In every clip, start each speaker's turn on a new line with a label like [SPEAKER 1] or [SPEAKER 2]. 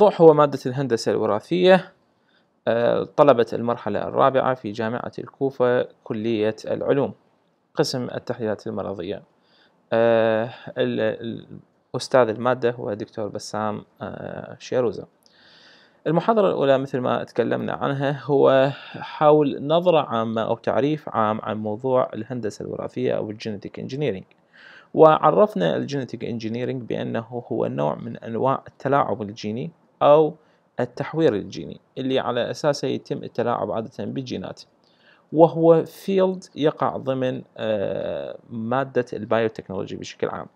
[SPEAKER 1] الموضوع هو مادة الهندسة الوراثية آه، طلبة المرحلة الرابعة في جامعة الكوفة كلية العلوم قسم التحليلات المرضية آه، أستاذ المادة هو دكتور بسام آه، شيروزا المحاضرة الأولى مثل ما تكلمنا عنها هو حول نظرة عامة أو تعريف عام عن موضوع الهندسة الوراثية أو الجينيتيك انجينيرينج وعرفنا الجينيتيك انجينيرينج بأنه هو نوع من أنواع التلاعب الجيني أو التحوير الجيني اللي على أساسه يتم التلاعب عادة بالجينات وهو فيلد يقع ضمن آه، مادة البايوتكنولوجي بشكل عام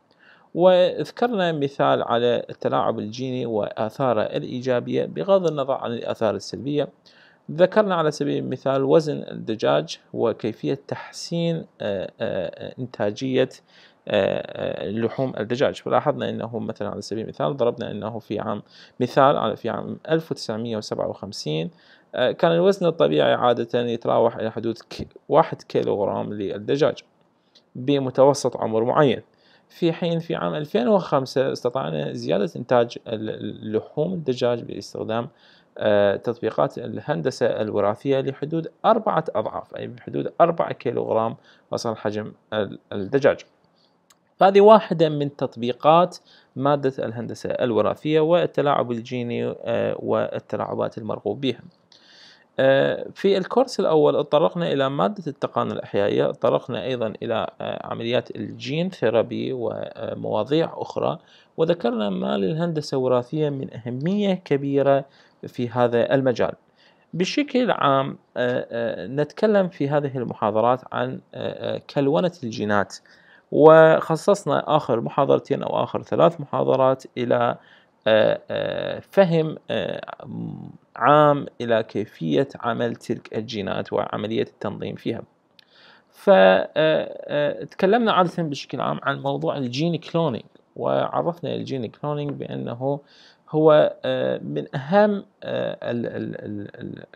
[SPEAKER 1] وذكرنا مثال على التلاعب الجيني وآثاره الإيجابية بغض النظر عن الآثار السلبية ذكرنا على سبيل المثال وزن الدجاج وكيفية تحسين آه، آه، إنتاجية لحوم الدجاج فلاحظنا أنه مثلا على سبيل المثال ضربنا أنه في عام مثال على في عام 1957 آه، كان الوزن الطبيعي عادة يتراوح إلى حدود واحد كيلوغرام للدجاج بمتوسط عمر معين في حين في عام 2005 استطعنا زيادة إنتاج لحوم الدجاج باستخدام آه، تطبيقات الهندسة الوراثية لحدود أربعة أضعاف أي بحدود أربعة كيلوغرام وصل حجم الدجاج فهذه واحدة من تطبيقات مادة الهندسة الوراثية والتلاعب الجيني آه، والتلاعبات المرغوب بها آه، في الكورس الأول اتطرقنا إلى مادة التقانة الأحيائية اتطرقنا أيضا إلى آه، عمليات الجين ثيرابي ومواضيع أخرى وذكرنا ما للهندسة الوراثية من أهمية كبيرة في هذا المجال بشكل عام نتكلم في هذه المحاضرات عن كلونة الجينات وخصصنا آخر محاضرتين أو آخر ثلاث محاضرات إلى آه، آه، فهم آه، عام إلى كيفية عمل تلك الجينات وعملية التنظيم فيها فتكلمنا عادة بشكل عام عن موضوع الجين كلونينج وعرفنا الجين كلونينج بأنه هو من أهم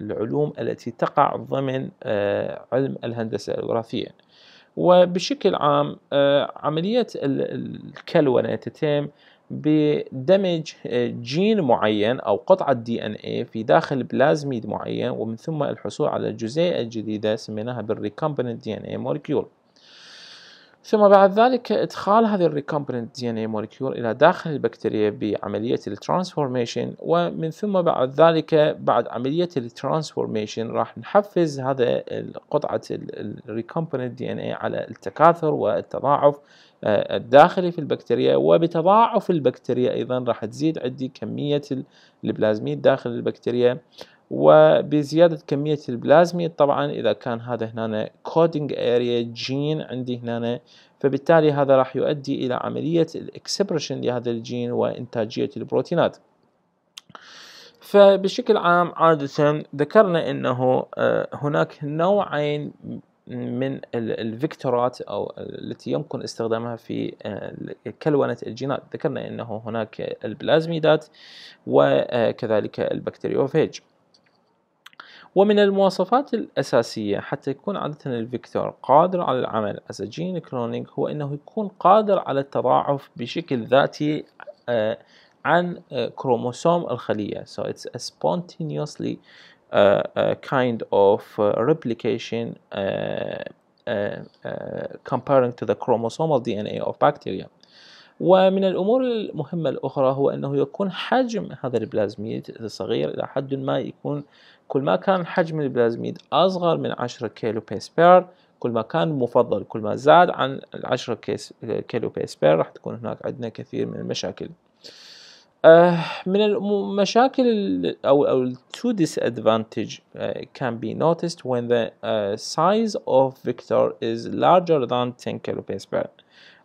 [SPEAKER 1] العلوم التي تقع ضمن علم الهندسة الوراثية وبشكل عام آه، عملية الكلونة تتم بدمج آه، جين معين او قطعه دي ان اي في داخل بلازميد معين ومن ثم الحصول على جزيئه جديده سميناها بالريكومبنت دي ان اي موليكيول ثم بعد ذلك ادخال هذه الريكومبننت دي ان اي موليكيول الى داخل البكتيريا بعمليه الترانسفورميشن ومن ثم بعد ذلك بعد عمليه الترانسفورميشن راح نحفز هذا قطعه الريكومبننت دي ان اي على التكاثر والتضاعف آه، الداخلي في البكتيريا وبتضاعف البكتيريا ايضا راح تزيد عندي كميه البلازميد داخل البكتيريا وبزيادة كمية البلازميد طبعا إذا كان هذا هنا كودينج اريا جين عندي هنا فبالتالي هذا راح يؤدي إلى عملية الإكسبرشن لهذا الجين وإنتاجية البروتينات فبشكل عام عادة ذكرنا أنه آه، هناك نوعين من الفيكتورات او التي يمكن استخدامها في آه، كلونه الجينات ذكرنا انه هناك البلازميدات وكذلك آه، البكتيريوفيج ومن المواصفات الأساسية حتى يكون عادة الفيكتور قادر على العمل as a gene cloning هو أنه يكون قادر على التضاعف بشكل ذاتي آه، عن آه، كروموسوم الخلية so it's a spontaneously uh, kind of replication comparing to the chromosomal DNA of bacteria ومن الأمور المهمة الأخرى هو أنه يكون حجم هذا البلازميد صغير إلى حد ما يكون كل ما كان حجم البلازميد أصغر من 10 كيلو بير كل ما كان مفضل كل ما زاد عن 10 كيلو بير راح تكون هناك عندنا كثير من المشاكل آه، من المشاكل او او two disadvantage uh, can be noticed when the uh, size of vector is larger than 10 kilopascal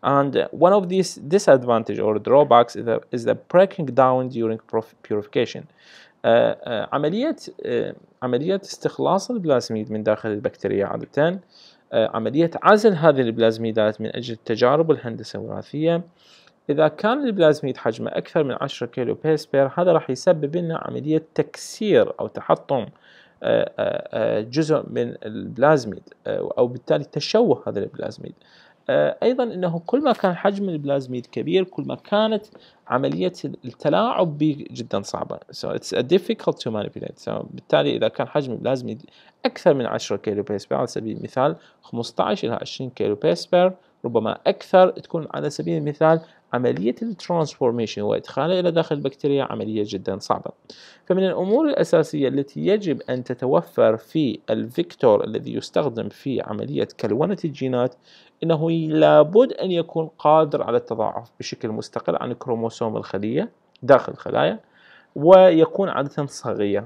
[SPEAKER 1] And one of these disadvantage or drawbacks is the, is the breaking down during purification. Uh, uh, عملية uh, عملية استخلاص البلازميد من داخل البكتيريا عادة عملية عزل هذه البلازميدات من أجل التجارب الهندسة الوراثية إذا كان البلازميد حجمه أكثر من 10 كيلو بيسبير هذا راح يسبب لنا عملية تكسير أو تحطم جزء من البلازميد أو بالتالي تشوه هذا البلازميد آه، ايضا انه كل ما كان حجم البلازميد كبير كل ما كانت عمليه التلاعب به جدا صعبه so it's a difficult to manipulate so بالتالي اذا كان حجم البلازميد اكثر من 10 كيلو بير على سبيل المثال 15 الى 20 كيلو بير ربما اكثر تكون على سبيل المثال عملية الترانسفورميشن وإدخالها إلى داخل البكتيريا عملية جدا صعبة فمن الأمور الأساسية التي يجب أن تتوفر في الفيكتور الذي يستخدم في عملية كلونة الجينات إنه لابد أن يكون قادر على التضاعف بشكل مستقل عن كروموسوم الخلية داخل الخلايا ويكون عادة صغير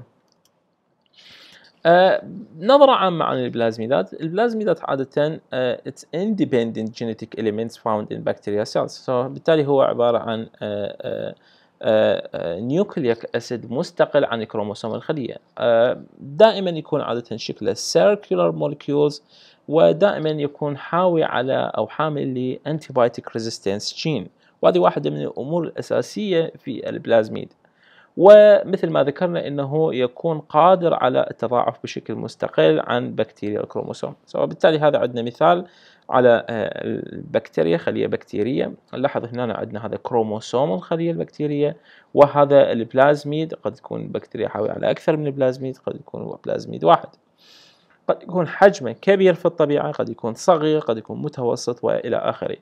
[SPEAKER 1] آه، نظرة عامة عن البلازميدات البلازميدات عادة آه، it's independent genetic elements found in bacteria cells so بالتالي هو عبارة عن نيوكليك آه، اسيد مستقل عن كروموسوم الخلية دائما يكون عادة شكله circular molecules ودائما يكون حاوي على او حامل لـ antibiotic resistance gene وهذه واحدة من الامور الاساسية في البلازميد ومثل ما ذكرنا انه يكون قادر على التضاعف بشكل مستقل عن بكتيريا الكروموسوم وبالتالي هذا عندنا مثال على آه، البكتيريا خلية بكتيرية نلاحظ هنا عندنا هذا كروموسوم الخلية البكتيرية وهذا البلازميد قد تكون بكتيريا حاوية على أكثر من البلازميد قد يكون هو بلازميد واحد قد يكون حجمه كبير في الطبيعة قد يكون صغير قد يكون متوسط وإلى آخره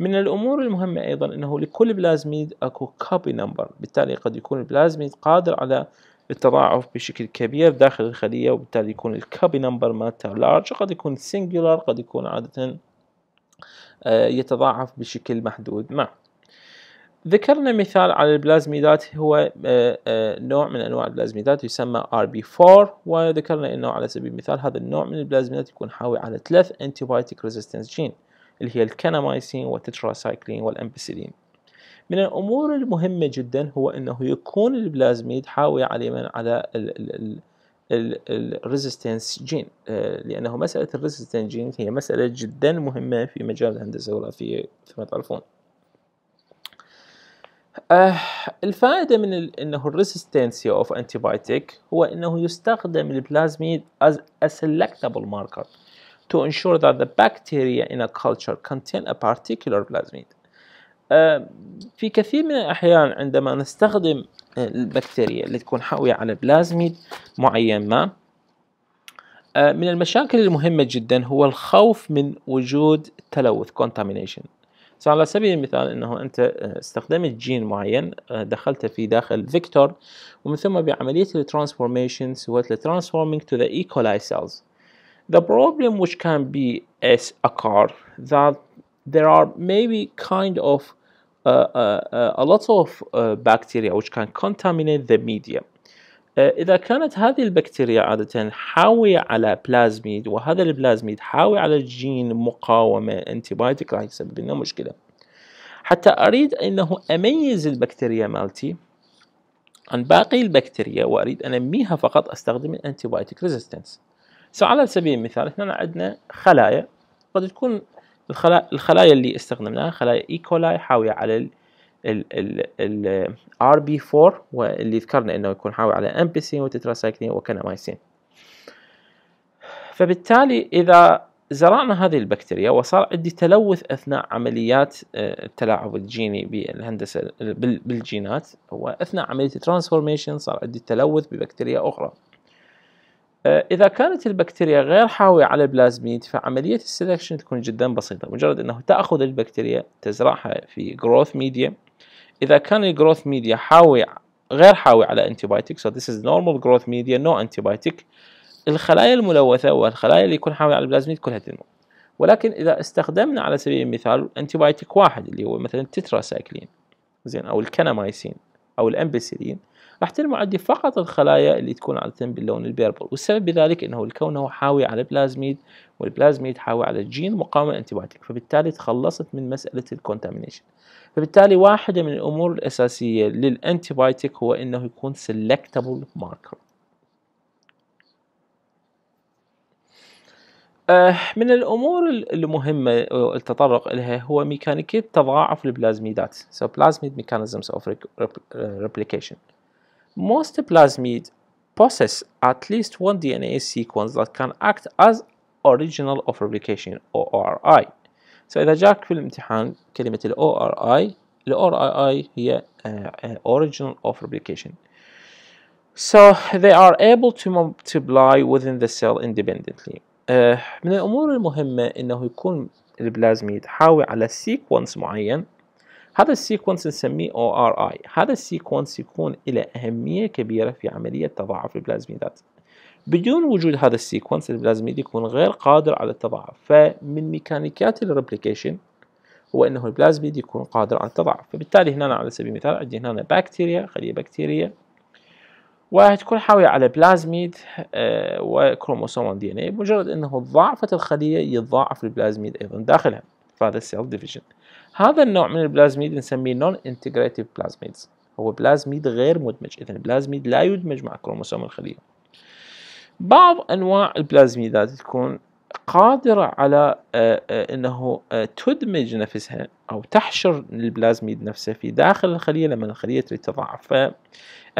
[SPEAKER 1] من الأمور المهمة أيضا أنه لكل بلازميد أكو كوبي نمبر بالتالي قد يكون البلازميد قادر على التضاعف بشكل كبير داخل الخلية وبالتالي يكون الكوبي نمبر مالته لارج قد يكون سنجولار قد يكون عادة آه، يتضاعف بشكل محدود مع نعم. ذكرنا مثال على البلازميدات هو آه، آه، نوع من انواع البلازميدات يسمى RB4 وذكرنا انه على سبيل المثال هذا النوع من البلازميدات يكون حاوي على ثلاث انتيبايتيك ريزيستنس جين اللي هي الكنامايسين والتتراسايكلين والأمبسيلين من الأمور المهمة جدا هو أنه يكون البلازميد حاوي على على الريزيستنس جين لأنه مسألة الريزيستنس جين هي مسألة جدا مهمة في مجال الهندسة الوراثية كما تعرفون آه الفائدة من انه الريزيستنسيا اوف انتيبايتيك هو انه يستخدم البلازميد از سيلكتبل ماركر to ensure that the bacteria in a culture contain a particular plasmid uh, في كثير من الأحيان عندما نستخدم آه، البكتيريا اللي تكون حاوية على بلازميد معين ما آه، من المشاكل المهمة جدا هو الخوف من وجود تلوث contamination فعلى سبيل المثال انه انت آه، استخدمت جين معين دخلته في داخل فيكتور ومن ثم بعمليه الترانسفورميشن سويت له to تو ذا ايكولاي سيلز The problem which can be is occur that there are maybe kind of uh, uh, uh, a lot of uh, bacteria which can contaminate the medium. Uh, إذا كانت هذه البكتيريا عادة حاوية على بلازميد وهذا البلازميد حاوي على جين مقاومة انتبايتك راح يسبب لنا مشكلة حتى أريد أنه أميز البكتيريا مالتي عن باقي البكتيريا وأريد أن أنميها فقط أستخدم الانتبايتك ريزيستنس سو على سبيل المثال هنا عندنا خلايا قد تكون الخلايا اللي استخدمناها خلايا ايكولاي e حاويه على ال ار بي 4 واللي ذكرنا انه يكون حاوي على امبيسين وتتراسايكلين وكنامايسين فبالتالي اذا زرعنا هذه البكتيريا وصار عندي تلوث اثناء عمليات آه، التلاعب الجيني بالهندسه بالجينات واثناء عمليه ترانسفورميشن صار عندي تلوث ببكتيريا اخرى آه، إذا كانت البكتيريا غير حاوية على البلازميد فعملية السلكشن تكون جدا بسيطة مجرد أنه تأخذ البكتيريا تزرعها في جروث ميديا إذا كان الجروث ميديا حاوي غير حاوي على انتبايتيك so this is normal growth media no antibiotic الخلايا الملوثة والخلايا اللي يكون حاوي على البلازميد كلها تنمو ولكن إذا استخدمنا على سبيل المثال انتبايتيك واحد اللي هو مثلا تتراسايكلين زين أو الكنامايسين أو الأمبسيلين راح تلمع عندي فقط الخلايا اللي تكون عادة باللون البيربل والسبب بذلك انه الكون هو حاوي على البلازميد والبلازميد حاوي على الجين مقاوم للانتبايوتيك فبالتالي تخلصت من مسألة الكونتامينيشن فبالتالي واحدة من الأمور الأساسية للانتبايوتيك هو انه يكون سيلكتبل ماركر آه، من الامور المهمه آه، التطرق الها هو ميكانيكيه تضاعف البلازميدات so plasmid mechanisms of replication Most plasmids possess at least one DNA sequence that can act as original of replication ORI إذا جاك في الامتحان كلمة ال ORI ال ORI هي uh, uh, original of replication So they are able to multiply within the cell independently uh, من الأمور المهمة أنه يكون البلازميد حاوي على sequence معين هذا السيكونس نسميه ORI هذا السيكونس يكون له أهمية كبيرة في عملية تضاعف البلازميدات بدون وجود هذا السيكونس البلازميد يكون غير قادر على التضاعف فمن ميكانيكيات الريبليكيشن هو انه البلازميد يكون قادر على التضاعف فبالتالي هنا على سبيل المثال عندي هنا بكتيريا خليه بكتيريا وتكون حاوية على بلازميد آه، وكروموسوم دي ان اي مجرد انه ضعفت الخلية يتضاعف البلازميد ايضا داخلها فهذا سيل ديفيجن هذا النوع من البلازميد نسميه نون انتجريتيف بلازميدز هو بلازميد غير مدمج اذا البلازميد لا يدمج مع كروموسوم الخليه بعض انواع البلازميدات تكون قادرة على آه، آه، أنه آه، تدمج نفسها أو تحشر البلازميد نفسه في داخل الخلية لما الخلية تريد تضعف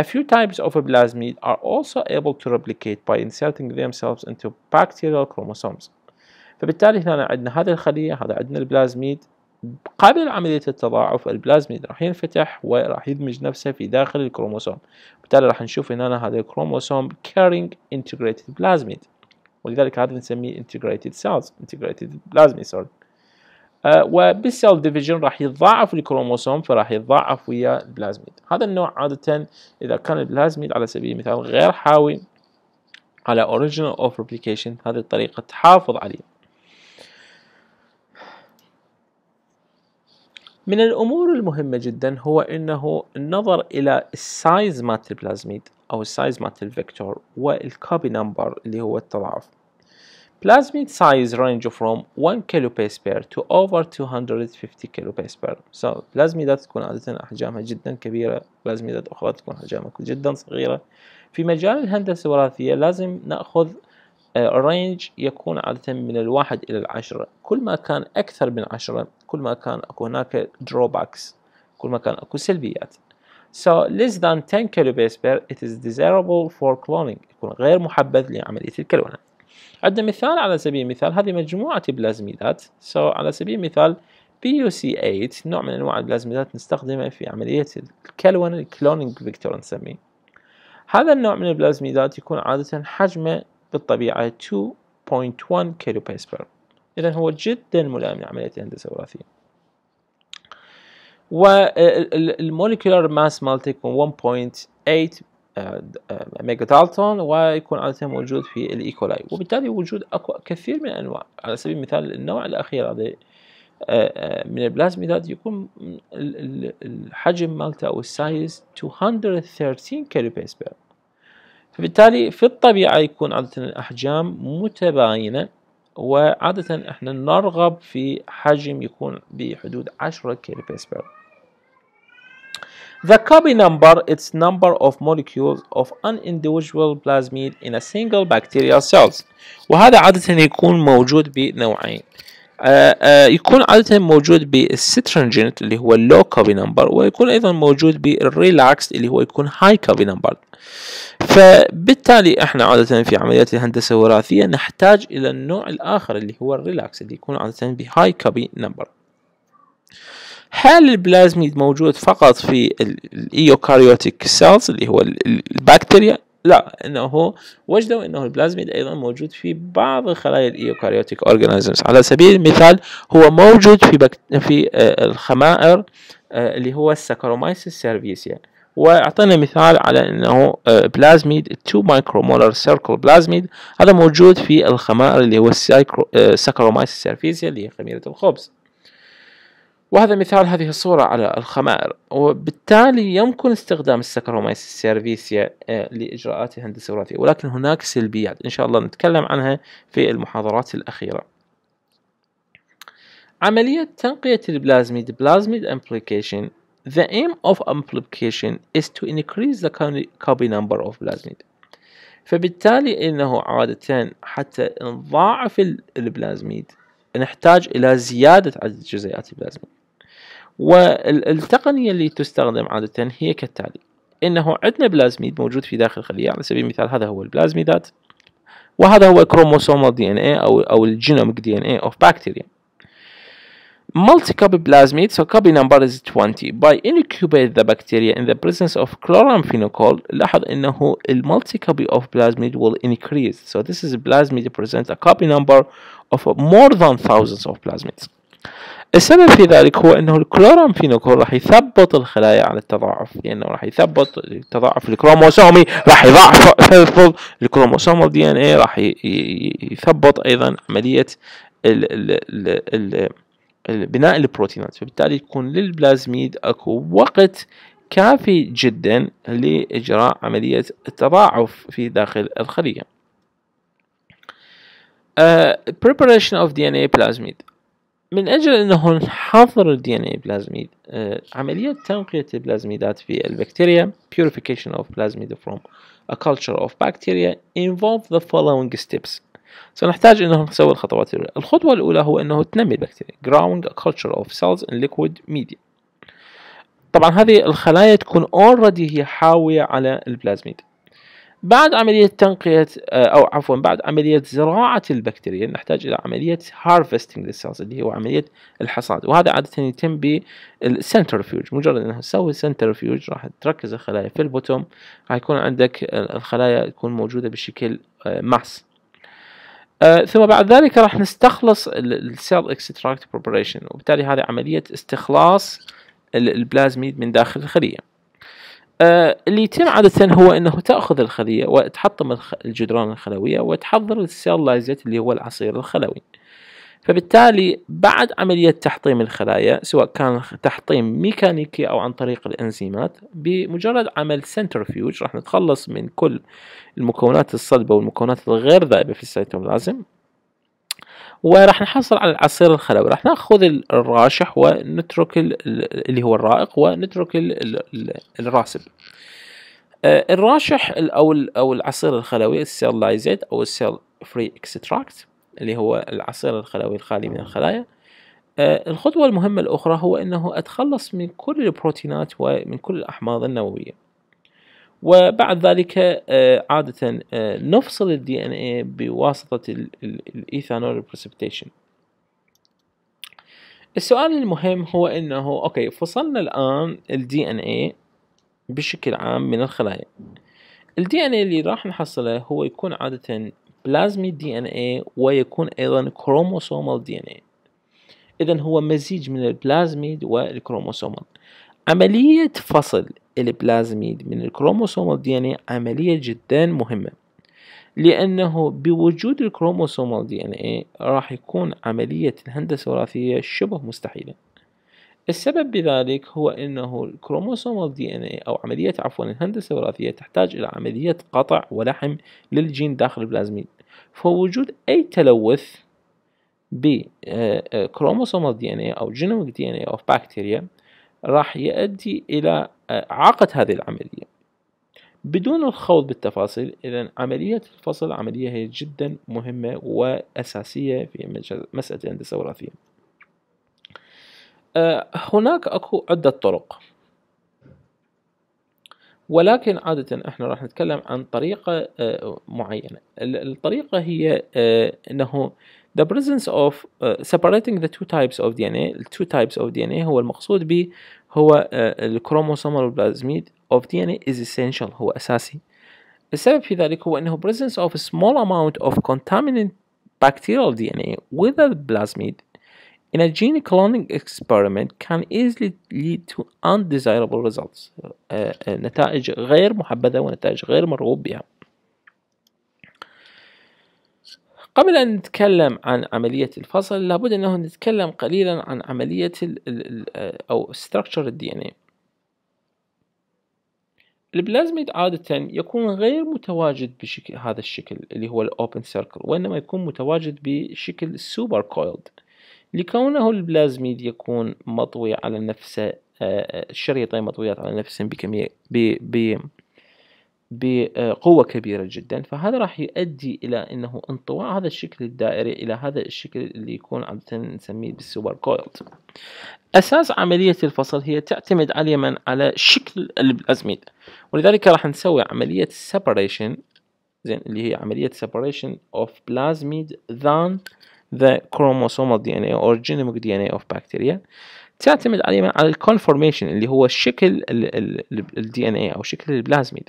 [SPEAKER 1] A few types of a plasmid are also able to replicate by inserting themselves into bacterial chromosomes فبالتالي هنا عندنا هذه الخلية هذا عندنا البلازميد قبل عملية التضاعف البلازميد راح ينفتح وراح يدمج نفسه في داخل الكروموسوم بالتالي راح نشوف هنا إن هذا الكروموسوم carrying integrated plasmid ولذلك هذا نسميه integrated cells integrated plasmid sorry أه وبالسيل ديفيجن راح يتضاعف الكروموسوم فراح يتضاعف ويا البلازميد هذا النوع عادة إذا كان البلازميد على سبيل المثال غير حاوي على original of replication هذه الطريقة تحافظ عليه من الامور المهمه جدا هو انه النظر الى السايز مات البلازميد او السايز مات الفيكتور والكوبي نمبر اللي هو التضاعف plasmid size range from 1 kilopascal to over 250 kilopascal so بلازميدات تكون عادة أحجامها جدا كبيرة بلازميدات أخرى تكون أحجامها جدا صغيرة في مجال الهندسة الوراثية لازم نأخذ الرينج آه، يكون عادة من الواحد إلى العشرة كل ما كان أكثر من عشرة كل ما كان أكو هناك drawbacks كل ما كان أكو سلبيات So less than 10 kilobase per it is desirable for cloning يكون غير محبذ لعملية الكلونة عندنا مثال على سبيل المثال هذه مجموعة بلازميدات So على سبيل المثال PUC8 نوع من أنواع البلازميدات نستخدمه في عملية الكلونة الكلونينج فيكتور نسميه هذا النوع من البلازميدات يكون عادة حجمه بالطبيعة 2.1 كيلو باسبر إذا هو جدا ملائم لعملية الهندسة الوراثية والموليكولار ماس مالته يكون 1.8 آه، ميجا دالتون ويكون عادة موجود في الإيكولاي وبالتالي وجود أكو كثير من الأنواع على سبيل المثال النوع الأخير هذا آه، آه، من البلازميدات يكون الحجم مالته أو السايز 213 كيلو باسبر فبالتالي في الطبيعة يكون عادة الأحجام متباينة وعادة احنا نرغب في حجم يكون بحدود 10 كيلو باسبر The copy number is number of molecules of an individual plasmid in a single bacterial cells وهذا عادة يكون موجود بنوعين آه، آه، يكون عادة موجود بالسترنجنت اللي هو اللو كوبي نمبر ويكون أيضا موجود بالريلاكس اللي هو يكون هاي كوبي نمبر فبالتالي احنا عادة في عمليات الهندسة الوراثية نحتاج إلى النوع الآخر اللي هو الريلاكس اللي يكون عادة بهاي كوبي نمبر هل البلازميد موجود فقط في الايوكاريوتيك سيلز اللي هو البكتيريا لا انه وجدوا انه البلازميد ايضا موجود في بعض خلايا الايوكاريوتيك اورجانيزمز على سبيل المثال هو موجود في بك... في آه، الخمائر آه، اللي هو الساكارومايسيس سيرفيسيا واعطينا مثال على انه آه، بلازميد 2 مايكرومولر سيركل بلازميد هذا موجود في الخمائر اللي هو الساكرومايسيس سيرفيسيا اللي هي خميره الخبز وهذا مثال هذه الصورة على الخمائر وبالتالي يمكن استخدام السكروميس سيرفيسيا آه، لإجراءات الهندسة الوراثية ولكن هناك سلبيات إن شاء الله نتكلم عنها في المحاضرات الأخيرة عملية تنقية البلازميد بلازميد امبليكيشن The aim of amplification is to increase the copy number of plasmid فبالتالي انه عادة حتى نضاعف البلازميد نحتاج الى زيادة عدد جزيئات البلازميد والتقنية اللي تستخدم عادة هي كالتالي إنه عندنا بلازميد موجود في داخل الخلية على سبيل المثال هذا هو البلازميدات وهذا هو كروموسومال دي ان اي او او الجينوميك دي ان اي اوف بكتيريا مالتي كوبي بلازميد سو كوبي نمبر از 20 باي انكوبيت ذا بكتيريا ان ذا بريزنس اوف كلورامفينوكول لاحظ انه المالتي كوبي اوف بلازميد ويل انكريز سو ذيس از بلازميد بريزنت ا كوبي نمبر اوف مور ذان ثاوزندز اوف بلازميدز السبب في ذلك هو انه الكلورامفينوكول راح يثبط الخلايا على التضاعف لانه يعني راح يثبط التضاعف الكروموسومي راح يضعف الكروموسوم الدي ان اي راح يثبط ايضا عمليه الـ الـ الـ الـ بناء البروتينات فبالتالي يكون للبلازميد اكو وقت كافي جدا لاجراء عمليه التضاعف في داخل الخليه. Uh, preparation of DNA plasmid من أجل أنه نحظر الدي ان اي بلازميد آه، عملية تنقية البلازميدات في البكتيريا purification of plasmid from a culture of bacteria involve the following steps سنحتاج انه نسوي الخطوات الاولى الخطوه الاولى هو انه تنمي البكتيريا growing a culture of cells in liquid media طبعا هذه الخلايا تكون already هي حاويه على البلازميد بعد عملية تنقية آه، أو عفوا بعد عملية زراعة البكتيريا نحتاج إلى عملية هارفستنج للسيلز اللي هو عملية الحصاد وهذا عادة يتم بالسنترفيوج مجرد أنها تسوي سنترفيوج راح تركز الخلايا في البوتوم راح يكون عندك الخلايا تكون موجودة بشكل آه، ماس آه، ثم بعد ذلك راح نستخلص السيل اكستراكت بريبريشن وبالتالي هذه عملية استخلاص البلازميد من داخل الخلية آه، اللي يتم عادة هو أنه تأخذ الخلية وتحطم الجدران الخلوية وتحضر السيلايزيت اللي هو العصير الخلوي فبالتالي بعد عملية تحطيم الخلايا سواء كان تحطيم ميكانيكي أو عن طريق الإنزيمات بمجرد عمل سنترفيوج راح نتخلص من كل المكونات الصلبة والمكونات الغير ذائبة في السيتوبلازم وراح نحصل على العصير الخلوي راح ناخذ الراشح ونترك اللي هو الرائق ونترك الراسب آه، الراشح او او العصير الخلوي السيرلايزيت او السيل فري اكستراكت اللي هو العصير الخلوي الخالي من الخلايا آه، الخطوة المهمة الأخرى هو أنه أتخلص من كل البروتينات ومن كل الأحماض النووية وبعد ذلك آه، عادة آه، نفصل الدي ان اي بواسطة الايثانول بريسبتيشن السؤال المهم هو انه اوكي فصلنا الان الدي ان اي بشكل عام من الخلايا الدي ان اي اللي راح نحصله هو يكون عادة بلازمي دي ان اي ويكون ايضا كروموسومال دي ان اي اذا هو مزيج من البلازميد والكروموسومال عملية فصل البلازميد من الكروموسوم الدي ان عملية جدا مهمة لأنه بوجود الكروموسوم دي ان اي راح يكون عملية الهندسة الوراثية شبه مستحيلة السبب بذلك هو أنه الكروموسوم دي ان اي أو عملية عفوا الهندسة الوراثية تحتاج إلى عملية قطع ولحم للجين داخل البلازميد فوجود أي تلوث بكروموسوم آه، آه، دي ان اي أو جينوميك دي ان اي أو بكتيريا راح يؤدي إلى عاقت هذه العملية بدون الخوض بالتفاصيل إذا عملية الفصل عملية هي جدا مهمة وأساسية في مسألة الهندسة الوراثية آه، هناك أكو عدة طرق ولكن عادة احنا راح نتكلم عن طريقة آه، معينة الطريقة هي آه، انه the presence of separating the two types of DNA the two types of DNA هو المقصود به هو الكروموسوم plasmid of DNA is essential هو أساسي السبب في ذلك هو أنه presence of a small amount of contaminant bacterial DNA with a plasmid in a gene cloning experiment can easily lead to undesirable results نتائج غير محبذة ونتائج غير مرغوب بها قبل أن نتكلم عن عملية الفصل لابد أنه نتكلم قليلا عن عملية الـ الـ أو structure الدي ان البلازميد عادة يكون غير متواجد بشكل هذا الشكل اللي هو الأوبن سيركل وإنما يكون متواجد بشكل سوبر كويلد لكونه البلازميد يكون مطوي على نفسه الشريطين آه، آه، مطويات على نفسهم بكمية ب ب بقوة كبيرة جدا فهذا راح يؤدي إلى أنه انطواء هذا الشكل الدائري إلى هذا الشكل اللي يكون عادة نسميه بالسوبر كويلد أساس عملية الفصل هي تعتمد من على شكل البلازميد ولذلك راح نسوي عملية separation زين اللي هي عملية separation of plasmid than the chromosomal DNA or genomic DNA of bacteria تعتمد عليا على الكونفورميشن اللي هو شكل الدي ان اي او شكل البلازميد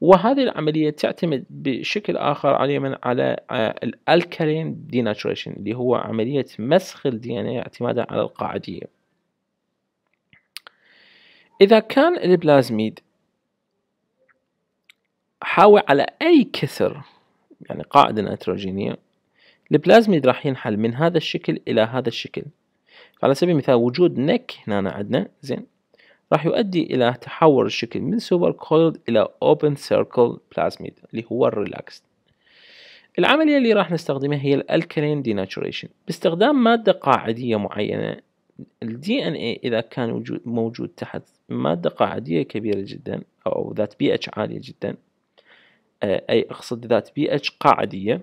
[SPEAKER 1] وهذه العملية تعتمد بشكل آخر من على آه، الألكالين ديناتوريشن اللي هو عملية مسخ الدي ان إيه اعتمادا على القاعدية إذا كان البلازميد حاوي على أي كسر يعني قاعدة نيتروجينية البلازميد راح ينحل من هذا الشكل إلى هذا الشكل على سبيل المثال وجود نك هنا عندنا زين راح يؤدي إلى تحول الشكل من سوبر كولد إلى أوبن سيركل بلازميد اللي هو الريلاكس العملية اللي راح نستخدمها هي الألكالين ديناتشوريشن باستخدام مادة قاعدية معينة الدي ان اي اذا كان موجود تحت ماده قاعديه كبيره جدا او ذات بي اتش عاليه جدا آه، اي اقصد ذات بي اتش قاعديه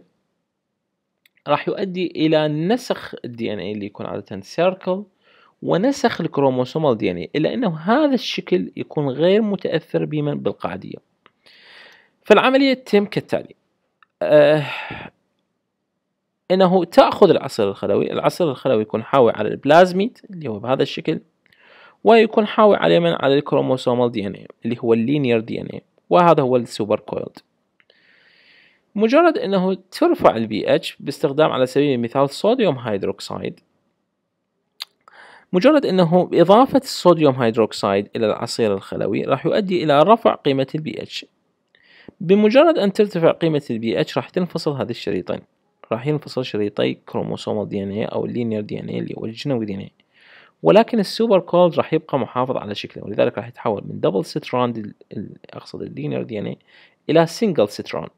[SPEAKER 1] راح يؤدي الى نسخ الدي ان اي اللي يكون عاده سيركل ونسخ الكروموسومال دي ان اي الا انه هذا الشكل يكون غير متاثر بمن بالقاعديه فالعمليه تتم كالتالي آه انه تاخذ العصير الخلوي العصير الخلوي يكون حاوي على البلازميد اللي هو بهذا الشكل ويكون حاوي على من على الكروموسومال دي ان اي اللي هو اللينير دي ان اي وهذا هو السوبر كويلد مجرد انه ترفع البي اتش باستخدام على سبيل المثال صوديوم هيدروكسيد مجرد أنه إضافة الصوديوم هيدروكسيد إلى العصير الخلوي راح يؤدي إلى رفع قيمة البي اتش بمجرد أن ترتفع قيمة البي اتش راح تنفصل هذه الشريطين راح ينفصل شريطي كروموسوم دي ان او اللينير دي ان اي اللي هو الجنوي دي ان ولكن السوبر كولد راح يبقى محافظ على شكله ولذلك راح يتحول من دبل ستراند اقصد اللينير دي ان اي الى سنجل ستراند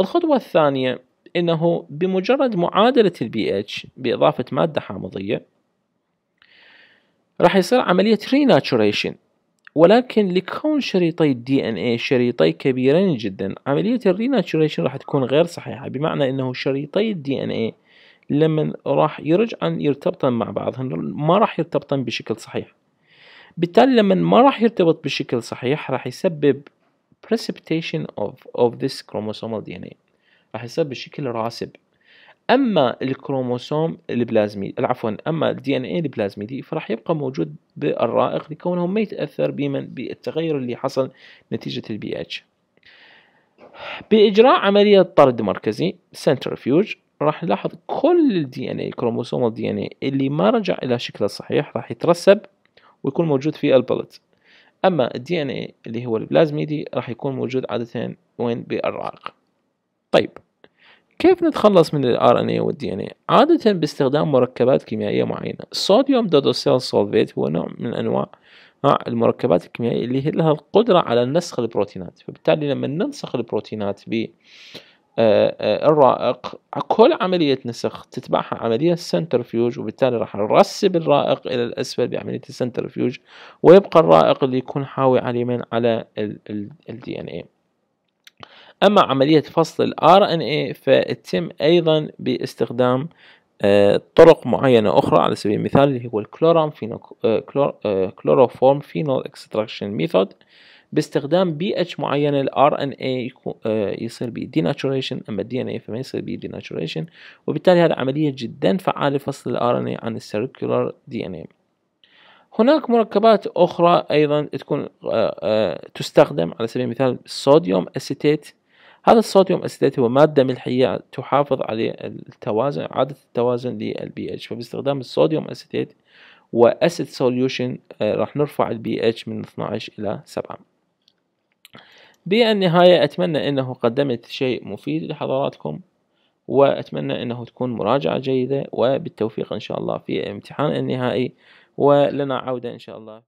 [SPEAKER 1] الخطوة الثانية انه بمجرد معادلة البي اتش باضافة مادة حامضية راح يصير عملية ريناتشوريشن ولكن لكون شريطي الدي ان اي شريطي كبيرين جدا عملية الريناتشوريشن راح تكون غير صحيحة بمعنى انه شريطي الدي ان اي لما راح يرجعن يرتبطن مع بعضهن ما راح يرتبطن بشكل صحيح بالتالي لما ما راح يرتبط بشكل صحيح راح يسبب precipitation of of this chromosomal DNA راح يسبب بشكل راسب اما الكروموسوم البلازمي عفوا اما الدي ان اي البلازميدي فراح يبقى موجود بالرائق لكونه ما يتاثر بمن بالتغير اللي حصل نتيجه البي اتش باجراء عمليه طرد مركزي سنترفيوج راح نلاحظ كل الدي ان اي كروموسوم الدي ان اي اللي ما رجع الى شكله الصحيح راح يترسب ويكون موجود في البلت اما الدي ان اي اللي هو البلازميدي راح يكون موجود عاده وين بالرائق طيب كيف نتخلص من ال ان اي DNA؟ ان عاده باستخدام مركبات كيميائيه معينه الصوديوم دودوسيل سولفيت هو نوع من انواع المركبات الكيميائيه اللي هي لها القدره على نسخ البروتينات فبالتالي لما ننسخ البروتينات ب آه، آه، الرائق كل عملية نسخ تتبعها عملية سنترفيوج وبالتالي راح نرسب الرائق إلى الأسفل بعملية السنترفيوج ويبقى الرائق اللي يكون حاوي على اليمين على ال ان اي أما عملية فصل ال RNA فتتم أيضا باستخدام آه، طرق معينة أخرى على سبيل المثال اللي هو الكلورام فينو كلوروفورم فينول اكستراكشن ميثود باستخدام بي اتش معينة ال RNA آه، يصير بي ديناتشوريشن أما الدي ان اي فما يصير بي ديناتشوريشن وبالتالي هذه عملية جدا فعالة لفصل ال RNA عن السيركولار دي ان اي هناك مركبات أخرى أيضا تكون آه، تستخدم على سبيل المثال الصوديوم أسيتيت هذا الصوديوم أسيتات هو مادة ملحية تحافظ على التوازن عادة التوازن للبي اتش فباستخدام الصوديوم أسيتيت وأسيد سوليوشن راح نرفع البي اتش من 12 إلى 7 بالنهاية أتمنى أنه قدمت شيء مفيد لحضراتكم وأتمنى أنه تكون مراجعة جيدة وبالتوفيق إن شاء الله في الامتحان النهائي ولنا عودة إن شاء الله